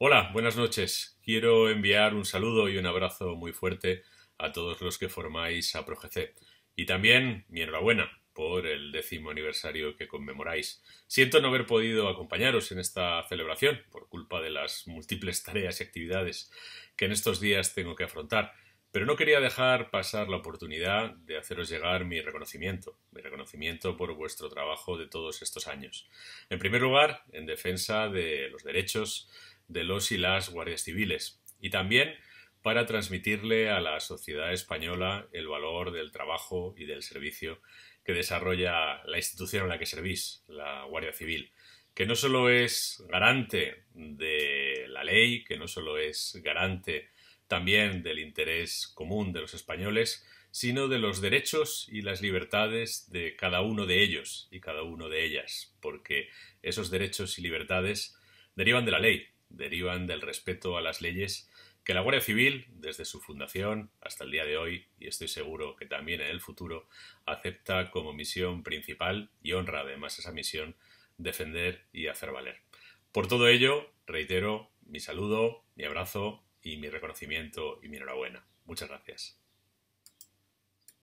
Hola, buenas noches. Quiero enviar un saludo y un abrazo muy fuerte a todos los que formáis a ProGC. Y también mi enhorabuena por el décimo aniversario que conmemoráis. Siento no haber podido acompañaros en esta celebración por culpa de las múltiples tareas y actividades que en estos días tengo que afrontar, pero no quería dejar pasar la oportunidad de haceros llegar mi reconocimiento, mi reconocimiento por vuestro trabajo de todos estos años. En primer lugar, en defensa de los derechos de los y las guardias civiles y también para transmitirle a la sociedad española el valor del trabajo y del servicio que desarrolla la institución a la que servís, la Guardia Civil, que no solo es garante de la ley, que no solo es garante también del interés común de los españoles, sino de los derechos y las libertades de cada uno de ellos y cada uno de ellas, porque esos derechos y libertades derivan de la ley, derivan del respeto a las leyes que la Guardia Civil, desde su fundación hasta el día de hoy, y estoy seguro que también en el futuro, acepta como misión principal y honra además esa misión defender y hacer valer. Por todo ello, reitero mi saludo, mi abrazo y mi reconocimiento y mi enhorabuena. Muchas gracias.